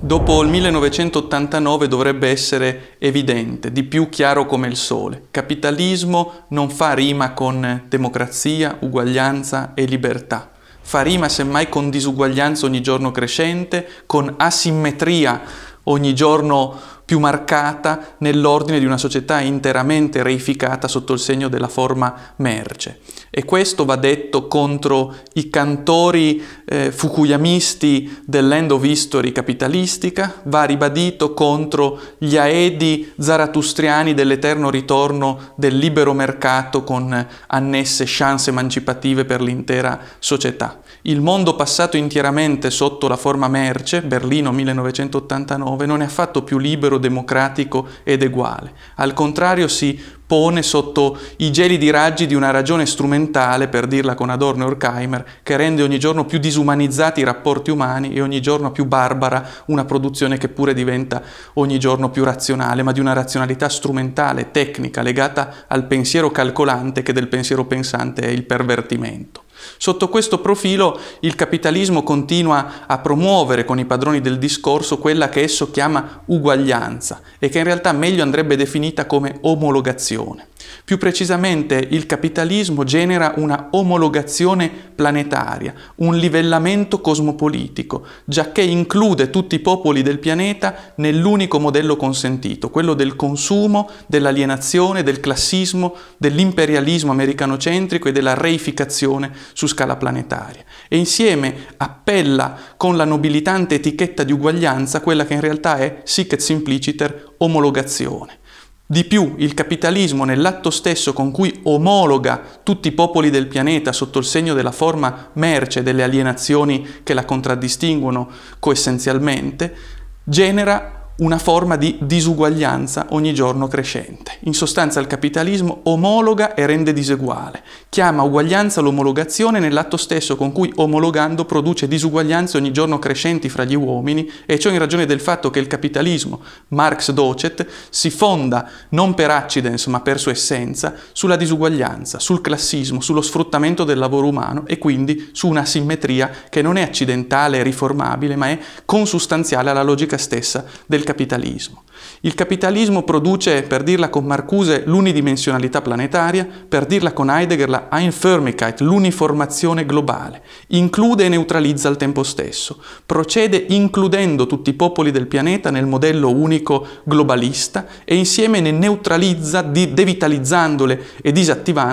dopo il 1989 dovrebbe essere evidente, di più chiaro come il sole. Capitalismo non fa rima con democrazia, uguaglianza e libertà. Fa rima semmai con disuguaglianza ogni giorno crescente, con asimmetria ogni giorno più marcata nell'ordine di una società interamente reificata sotto il segno della forma merce. E questo va detto contro i cantori eh, fukuyamisti dell'end of history capitalistica, va ribadito contro gli aedi zaratustriani dell'eterno ritorno del libero mercato con annesse chance emancipative per l'intera società. Il mondo passato intieramente sotto la forma merce, Berlino 1989, non è affatto più libero solo democratico ed eguale. Al contrario si pone sotto i gelidi raggi di una ragione strumentale, per dirla con Adorno e Horkheimer, che rende ogni giorno più disumanizzati i rapporti umani e ogni giorno più barbara una produzione che pure diventa ogni giorno più razionale, ma di una razionalità strumentale, tecnica, legata al pensiero calcolante che del pensiero pensante è il pervertimento. Sotto questo profilo il capitalismo continua a promuovere con i padroni del discorso quella che esso chiama uguaglianza e che in realtà meglio andrebbe definita come omologazione. Più precisamente il capitalismo genera una omologazione planetaria, un livellamento cosmopolitico, giacché include tutti i popoli del pianeta nell'unico modello consentito, quello del consumo, dell'alienazione, del classismo, dell'imperialismo americanocentrico e della reificazione su scala planetaria e insieme appella con la nobilitante etichetta di uguaglianza quella che in realtà è sic et simpliciter omologazione. Di più, il capitalismo nell'atto stesso con cui omologa tutti i popoli del pianeta sotto il segno della forma merce delle alienazioni che la contraddistinguono coessenzialmente, genera una forma di disuguaglianza ogni giorno crescente. In sostanza il capitalismo omologa e rende diseguale, chiama uguaglianza l'omologazione nell'atto stesso con cui omologando produce disuguaglianze ogni giorno crescenti fra gli uomini e ciò in ragione del fatto che il capitalismo, Marx docet, si fonda non per accidens ma per sua essenza sulla disuguaglianza, sul classismo, sullo sfruttamento del lavoro umano e quindi su una simmetria che non è accidentale e riformabile ma è consustanziale alla logica stessa del capitalismo. Il capitalismo produce, per dirla con Marcuse, l'unidimensionalità planetaria, per dirla con Heidegger la Einförmigkeit, l'uniformazione globale. Include e neutralizza al tempo stesso. Procede includendo tutti i popoli del pianeta nel modello unico globalista e insieme ne neutralizza, devitalizzandole e disattivandole,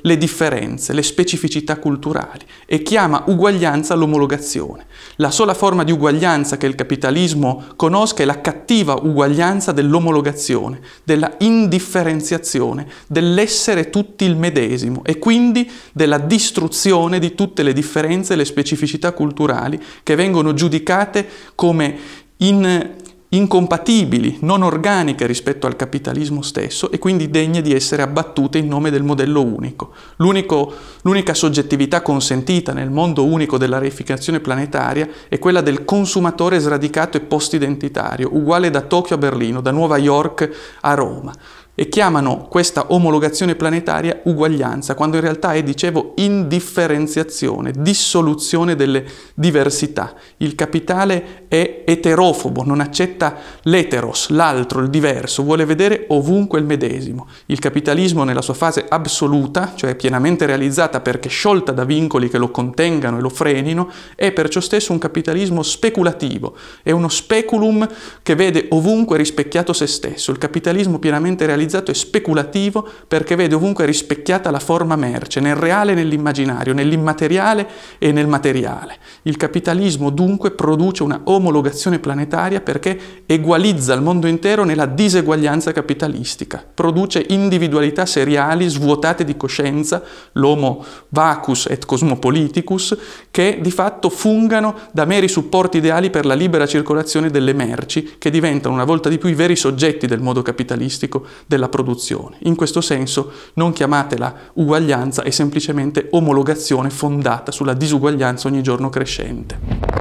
le differenze, le specificità culturali e chiama uguaglianza l'omologazione. La sola forma di uguaglianza che il capitalismo conosca è la cattiva uguaglianza testimonianza dell'omologazione, della indifferenziazione, dell'essere tutti il medesimo e quindi della distruzione di tutte le differenze e le specificità culturali che vengono giudicate come in incompatibili, non organiche rispetto al capitalismo stesso e quindi degne di essere abbattute in nome del modello unico. L'unico, l'unica soggettività consentita nel mondo unico della reificazione planetaria è quella del consumatore sradicato e post-identitario, uguale da Tokyo a Berlino, da Nuova York a Roma e chiamano questa omologazione planetaria uguaglianza, quando in realtà è, dicevo, indifferenziazione, dissoluzione delle diversità. Il capitale è eterofobo, non accetta l'eteros, l'altro, il diverso, vuole vedere ovunque il medesimo. Il capitalismo nella sua fase assoluta, cioè pienamente realizzata perché sciolta da vincoli che lo contengano e lo frenino, è perciò stesso un capitalismo speculativo, è uno speculum che vede ovunque rispecchiato se stesso. Il capitalismo pienamente realizzato generalizzato e speculativo perché vede ovunque rispecchiata la forma merce, nel reale e nell'immaginario, nell'immateriale e nel materiale. Il capitalismo dunque produce una omologazione planetaria perché egualizza il mondo intero nella diseguaglianza capitalistica, produce individualità seriali svuotate di coscienza, l'homo vacus et cosmopoliticus, che di fatto fungano da meri supporti ideali per la libera circolazione delle merci, che diventano una volta di più i veri soggetti del modo capitalistico, del della produzione. In questo senso non chiamatela uguaglianza, è semplicemente omologazione fondata sulla disuguaglianza ogni giorno crescente.